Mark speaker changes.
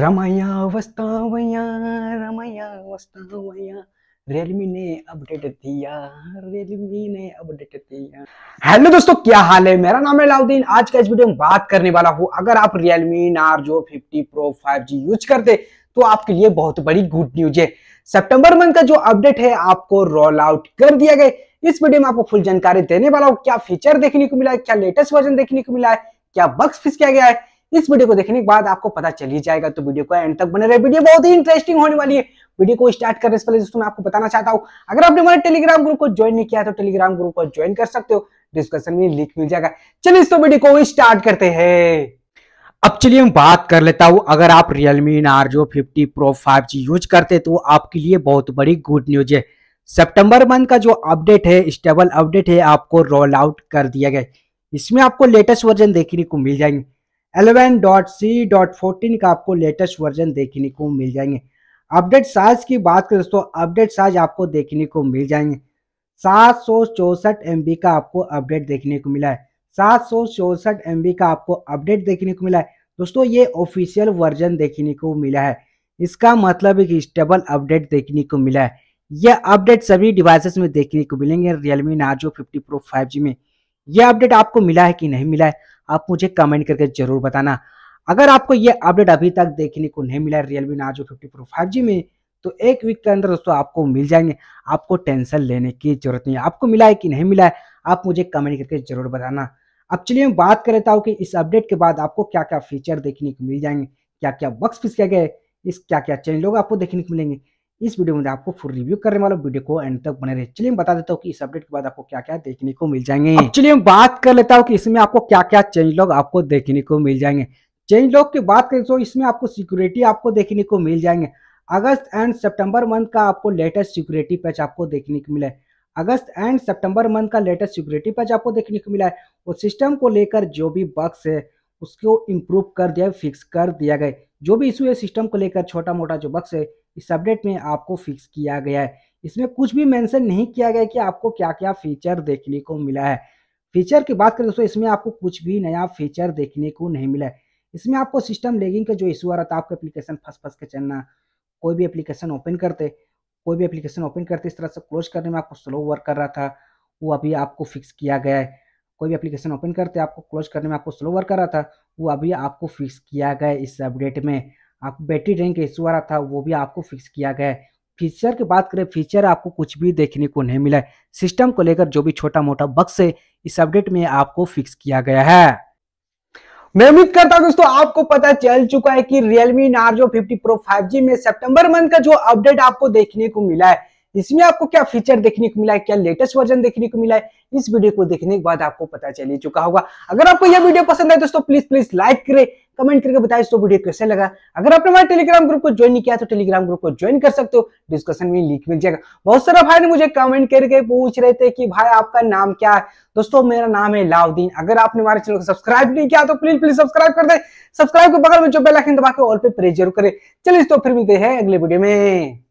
Speaker 1: रमयावस्थावया रमयावस्थावया रियलमी ने अपडेट दिया रियलमी ने अपडेट दिया हेलो दोस्तों क्या हाल है मेरा नाम है लाउद्दीन आज का इस वीडियो में बात करने वाला हूँ अगर आप Realme Narzo 50 pro 5G use करते तो आपके लिए बहुत बड़ी गुड न्यूज है सितंबर मंथ का जो अपडेट है आपको रोल आउट कर दिया गया इस वीडियो में आपको फुल जानकारी देने वाला हूँ क्या फीचर देखने को मिला है क्या लेटेस्ट वर्जन देखने को मिला है क्या बक्स फिस किया गया है इस वीडियो को देखने के बाद आपको पता चल ही जाएगा तो वीडियो को एंड तक बने रहे वीडियो बहुत ही इंटरेस्टिंग होने वाली है वीडियो को स्टार्ट करने से पहले दोस्तों मैं आपको बताना चाहता हूं अगर आपने हमारे टेलीग्राम ग्रुप को ज्वाइन नहीं किया तो टेलीग्राम ग्रुप को ज्वाइन कर सकते हो डिस्कशन में लिंक मिल जाएगा चलिए इस तो वीडियो को स्टार्ट करते हैं अब चलिए मैं बात कर लेता हूँ अगर आप Realme Narzo 50 Pro 5G use करते तो आपके लिए बहुत बड़ी गुड न्यूज है सितंबर मंथ का जो अपडेट है स्टेबल अपडेट है आपको रोल आउट कर दिया गया इसमें आपको लेटेस्ट वर्जन देखने को मिल जाएंगे eleven dot C dot fourteen का आपको लेटेस्ट वर्जन देखने को मिल जाएंगे अपडेट साइज की बात करें दोस्तों अपडेट साइज आपको देखने को मिल जाएंगे सात सौ चौसठ एम बी का आपको अपडेट देखने को मिला है सात सौ चौसठ एम बी का आपको अपडेट देखने को मिला है दोस्तों ये ऑफिशियल वर्जन देखने को मिला है इसका मतलब एक स्टेबल अपडेट देखने को मिला है यह अपडेट सभी डिवाइसेस में देखने को मिलेंगे रियलमी नार्जो 50 प्रो 5G में यह अपडेट आपको मिला है कि नहीं मिला है आप मुझे कमेंट करके जरूर बताना अगर आपको ये अपडेट अभी तक देखने को नहीं मिला Realme Narzo fifty pro five में तो एक वीक के अंदर दोस्तों आपको मिल जाएंगे आपको टेंशन लेने की जरूरत नहीं है आपको मिला है कि नहीं मिला है आप मुझे कमेंट करके जरूर बताना अब चलिए मैं बात कर लेता हूँ कि इस अपडेट के बाद आपको क्या क्या फीचर देखने को मिल जाएंगे क्या क्या बक्स फिस किया गया है इस क्या क्या चेंज लोग आपको देखने को मिलेंगे इस वीडियो में आपको फुल रिव्यू करने वाला वीडियो को एंड तक बने रहे चलिए बता देता हूँ कि इस अपडेट के बाद आपको क्या क्या देखने को मिल जाएंगे चलिए मैं बात कर लेता हूँ कि इसमें आपको क्या क्या चेंज लॉग आपको देखने को मिल जाएंगे चेंज लॉग की बात करें तो इसमें आपको सिक्योरिटी आपको देखने को मिल जाएंगे अगस्त एंड सेप्टेम्बर मंथ का आपको लेटेस्ट सिक्योरिटी पैच आपको देखने को मिला है अगस्त एंड सितंबर मंथ का लेटेस्ट सिक्योरिटी पैच आपको देखने को मिला है और सिस्टम को लेकर जो भी बग्स है उसको इम्प्रूव कर दिया फिक्स कर दिया गया जो भी इशू है सिस्टम को लेकर छोटा मोटा जो बक्स है इस अपडेट में आपको फिक्स किया गया है इसमें कुछ भी मेंशन नहीं किया गया कि आपको क्या क्या फीचर देखने को मिला है फीचर की बात करें दोस्तों इसमें आपको कुछ भी नया फीचर देखने को नहीं मिला है इसमें आपको सिस्टम लेगिंग का जो इशू आ रहा था आपका एप्लीकेशन फंस फंस के चलना कोई भी एप्लीकेशन ओपन करते कोई भी एप्लीकेशन ओपन करते इस तरह से क्लोज करने में आपको स्लो वर्क कर रहा था वो अभी आपको फिक्स किया गया है कोई भी एप्लीकेशन ओपन करते आपको क्लोज करने में आपको स्लो वर्क कर रहा था वो अभी आपको फिक्स किया गया इस अपडेट में आप बैटरी ड्रेन का इशू आ रहा था वो भी आपको फिक्स किया गया फीचर की बात करें फीचर आपको कुछ भी देखने को नहीं मिला सिस्टम को लेकर जो भी छोटा मोटा बक्स है इस अपडेट में आपको फिक्स किया गया है मैं उम्मीद करता हूं दोस्तों आपको पता चल चुका है कि Realme Narzo 50 Pro 5G में सितंबर मंथ का जो अपडेट आपको देखने को मिला है इसमें आपको क्या फीचर देखने को मिला है क्या लेटेस्ट वर्जन देखने को मिला है इस वीडियो को देखने के बाद आपको पता चल चुका होगा अगर आपको यह वीडियो पसंद है दोस्तों प्लीज प्लीज लाइक करें कमेंट करके बताएं दोस्तों वीडियो कैसे लगा अगर आपने हमारे टेलीग्राम ग्रुप को ज्वाइन नहीं किया तो टेलीग्राम ग्रुप को ज्वाइन कर सकते हो डिस्कशन में लिंक मिल जाएगा बहुत सारा भाई ने मुझे कमेंट करके पूछ रहे थे कि भाई आपका नाम क्या है दोस्तों मेरा नाम है लाउदीन अगर आपने हमारे चैनल को सब्सक्राइब नहीं किया तो प्लीज प्लीज सब्सक्राइब कर दे सब्सक्राइब के बगल में जो बेलाइन दबा के ऑल पे प्रेस जरूर करें चलिए दोस्तों फिर मिलते हैं अगले वीडियो में